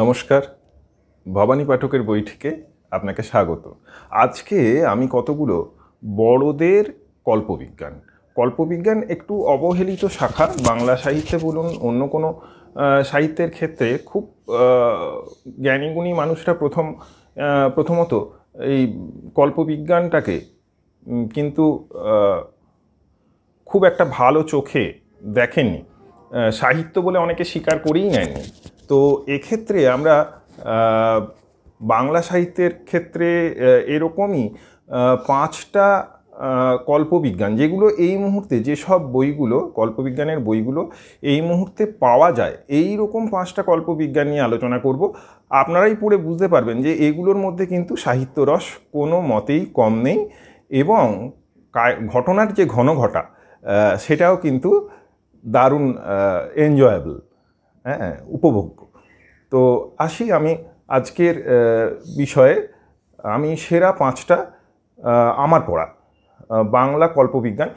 নমস্কার ভবানী পাঠকের বইটিকে আপনাকে স্বাগত আজকে আমি কতগুলো বড়দের কল্পবিজ্ঞান কল্পবিজ্ঞান একটু অবহেলিত শাখা বাংলা সাহিত্যে বলুন অন্য কোনো সাহিত্যের ক্ষেত্রে খুব জ্ঞানীগুণী মানুষরা প্রথম প্রথমত এই কল্পবিজ্ঞানটাকে কিন্তু খুব একটা ভালো চোখে দেখেননি সাহিত্য বলে অনেকে স্বীকার করেই নেয়নি তো এক্ষেত্রে আমরা বাংলা সাহিত্যের ক্ষেত্রে এরকমই পাঁচটা কল্পবিজ্ঞান যেগুলো এই মুহূর্তে যেসব বইগুলো কল্পবিজ্ঞানের বইগুলো এই মুহূর্তে পাওয়া যায় এই রকম পাঁচটা কল্পবিজ্ঞান নিয়ে আলোচনা করব আপনারাই পড়ে বুঝতে পারবেন যে এগুলোর মধ্যে কিন্তু সাহিত্যরস কোনো মতেই কম নেই এবং ঘটনার যে ঘন ঘটা সেটাও কিন্তু দারুণ এনজয়েবল হ্যাঁ উপভোগ্য তো আসি আমি আজকের বিষয়ে আমি সেরা পাঁচটা আমার পড়া বাংলা কল্পবিজ্ঞান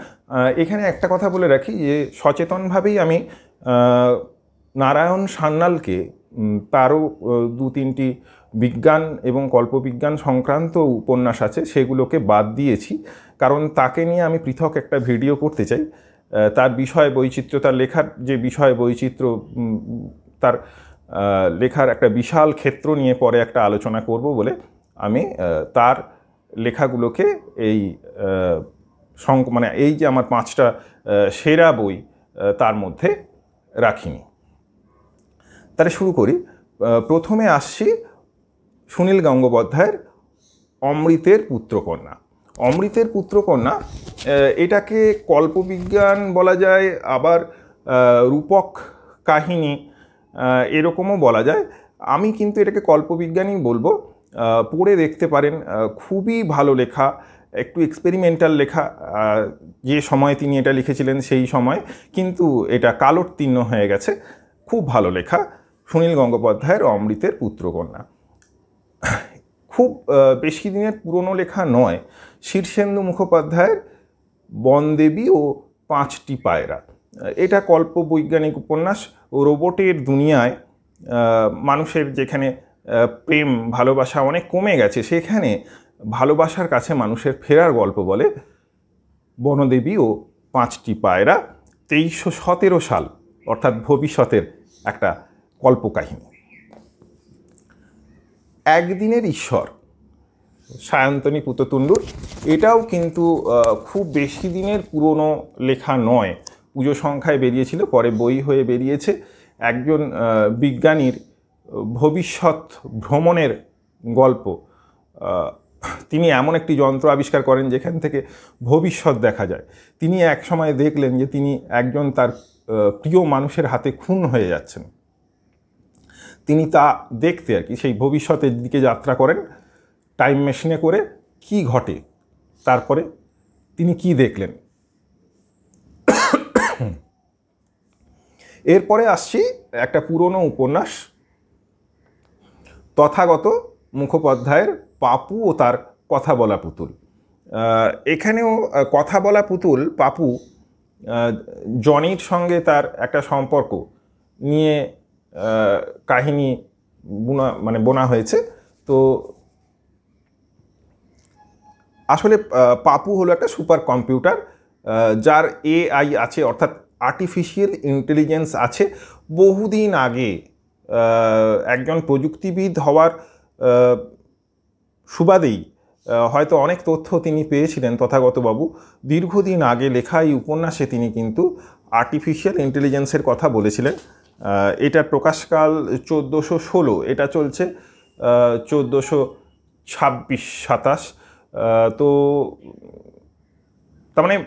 এখানে একটা কথা বলে রাখি যে সচেতনভাবেই আমি নারায়ণ সান্যালকে তারও দু তিনটি বিজ্ঞান এবং কল্পবিজ্ঞান সংক্রান্ত উপন্যাস আছে সেগুলোকে বাদ দিয়েছি কারণ তাকে নিয়ে আমি পৃথক একটা ভিডিও করতে চাই তার বিষয় বৈচিত্র্য তার লেখার যে বিষয় বৈচিত্র্য তার লেখার একটা বিশাল ক্ষেত্র নিয়ে পরে একটা আলোচনা করব বলে আমি তার লেখাগুলোকে এই সং মানে এই যে আমার পাঁচটা সেরা বই তার মধ্যে রাখিনি তাহলে শুরু করি প্রথমে আসছি সুনীল গঙ্গোপাধ্যায়ের অমৃতের পুত্রকন্যা অমৃতের পুত্রকন্যা এটাকে কল্পবিজ্ঞান বলা যায় আবার রূপক কাহিনী এরকমও বলা যায় আমি কিন্তু এটাকে কল্পবিজ্ঞানই বলবো পড়ে দেখতে পারেন খুবই ভালো লেখা একটু এক্সপেরিমেন্টাল লেখা যে সময় তিনি এটা লিখেছিলেন সেই সময় কিন্তু এটা কালোর তীর্ণ হয়ে গেছে খুব ভালো লেখা সুনীল গঙ্গোপাধ্যায়ের অমৃতের পুত্রকন্যা খুব বেশ কিদিনের পুরনো লেখা নয় শীর্ষেন্দু মুখোপাধ্যায়ের বনদেবী ও পাঁচটি পায়রা এটা কল্প বৈজ্ঞানিক উপন্যাস রোবটের দুনিয়ায় মানুষের যেখানে প্রেম ভালোবাসা অনেক কমে গেছে সেখানে ভালোবাসার কাছে মানুষের ফেরার গল্প বলে বনদেবী ও পাঁচটি পায়রা তেইশশো সতেরো সাল অর্থাৎ ভবিষ্যতের একটা কল্পকাহিনী একদিনের ঈশ্বর সায়ন্তনী পুততুণ্ডুর এটাও কিন্তু খুব বেশি দিনের পুরনো লেখা নয় পুজো সংখ্যায় বেরিয়েছিল পরে বই হয়ে বেরিয়েছে একজন বিজ্ঞানীর ভবিষ্যৎ ভ্রমণের গল্প তিনি এমন একটি যন্ত্র আবিষ্কার করেন যেখান থেকে ভবিষ্যৎ দেখা যায় তিনি এক সময় দেখলেন যে তিনি একজন তার প্রিয় মানুষের হাতে খুন হয়ে যাচ্ছেন তিনি তা দেখতে আর কি সেই ভবিষ্যতের দিকে যাত্রা করেন টাইম মেশিনে করে কি ঘটে তারপরে তিনি কি দেখলেন এরপরে আসছি একটা পুরনো উপন্যাস তথাগত মুখোপাধ্যায়ের পাপু ও তার কথা বলা পুতুল এখানেও কথা বলা পুতুল পাপু জনির সঙ্গে তার একটা সম্পর্ক নিয়ে কাহিনী বোনা মানে বোনা হয়েছে তো আসলে পাপু হলো একটা সুপার কম্পিউটার যার এআই আছে অর্থাৎ আর্টিফিশিয়াল ইন্টেলিজেন্স আছে বহুদিন আগে একজন প্রযুক্তিবিদ হওয়ার সুবাদেই হয়তো অনেক তথ্য তিনি পেয়েছিলেন তথাগতবাবু দীর্ঘদিন আগে লেখা এই উপন্যাসে তিনি কিন্তু আর্টিফিশিয়াল ইন্টেলিজেন্সের কথা বলেছিলেন এটা প্রকাশকাল চোদ্দোশো ষোলো এটা চলছে চোদ্দোশো ছাব্বিশ সাতাশ তো তার মানে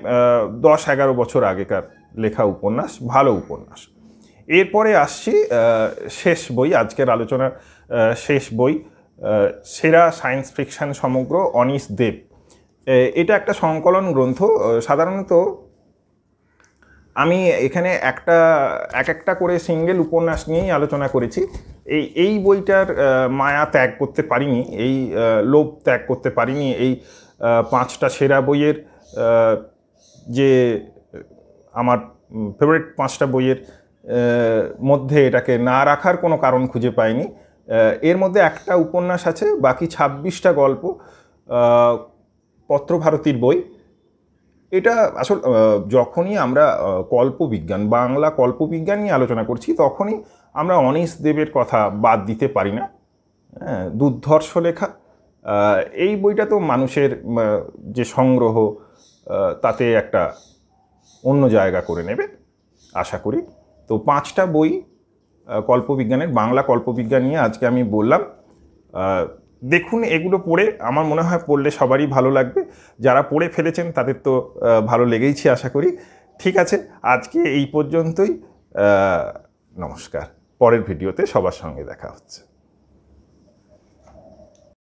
দশ এগারো বছর আগেকার লেখা উপন্যাস ভালো উপন্যাস এরপরে আসছি শেষ বই আজকের আলোচনার শেষ বই সেরা সায়েন্স ফিকশান সমগ্র অনিশ দেব এটা একটা সংকলন গ্রন্থ সাধারণত আমি এখানে একটা এক একটা করে সিঙ্গেল উপন্যাস নিয়েই আলোচনা করেছি এই এই বইটার মায়া ত্যাগ করতে পারিনি এই লোভ ত্যাগ করতে পারিনি এই পাঁচটা সেরা বইয়ের যে আমার ফেভারিট পাঁচটা বইয়ের মধ্যে এটাকে না রাখার কোনো কারণ খুঁজে পাইনি এর মধ্যে একটা উপন্যাস আছে বাকি ছাব্বিশটা গল্প পত্রভারতীর বই এটা আসল যখনই আমরা কল্পবিজ্ঞান বাংলা কল্পবিজ্ঞান নিয়ে আলোচনা করছি তখনই আমরা অনিশ দেবের কথা বাদ দিতে পারি না হ্যাঁ দুর্ধর্ষ লেখা এই বইটা তো মানুষের যে সংগ্রহ তাতে একটা অন্য জায়গা করে নেবে আশা করি তো পাঁচটা বই কল্পবিজ্ঞানের বাংলা কল্পবিজ্ঞান নিয়ে আজকে আমি বললাম দেখুন এগুলো পড়ে আমার মনে হয় পড়লে সবারই ভালো লাগবে যারা পড়ে ফেলেছেন তাদের তো ভালো লেগেইছে আশা করি ঠিক আছে আজকে এই পর্যন্তই নমস্কার পরের ভিডিওতে সবার সঙ্গে দেখা হচ্ছে